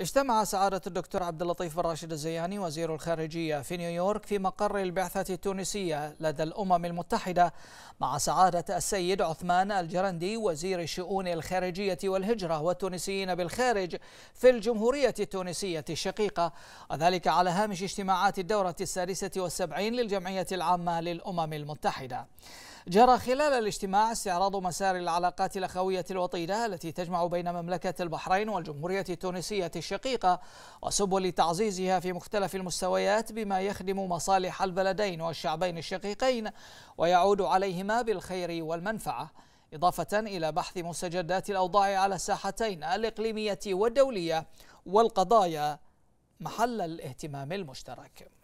اجتمع سعادة الدكتور عبد اللطيف بن راشد الزياني وزير الخارجية في نيويورك في مقر البعثة التونسية لدى الأمم المتحدة مع سعادة السيد عثمان الجرندي وزير الشؤون الخارجية والهجرة والتونسيين بالخارج في الجمهورية التونسية الشقيقة وذلك على هامش اجتماعات الدورة السادسة والسبعين للجمعية العامة للأمم المتحدة. جرى خلال الاجتماع استعراض مسار العلاقات الأخوية الوطيدة التي تجمع بين مملكة البحرين والجمهورية التونسية الشقيقة وسبل تعزيزها في مختلف المستويات بما يخدم مصالح البلدين والشعبين الشقيقين ويعود عليهما بالخير والمنفعة إضافة إلى بحث مستجدات الأوضاع على الساحتين الإقليمية والدولية والقضايا محل الاهتمام المشترك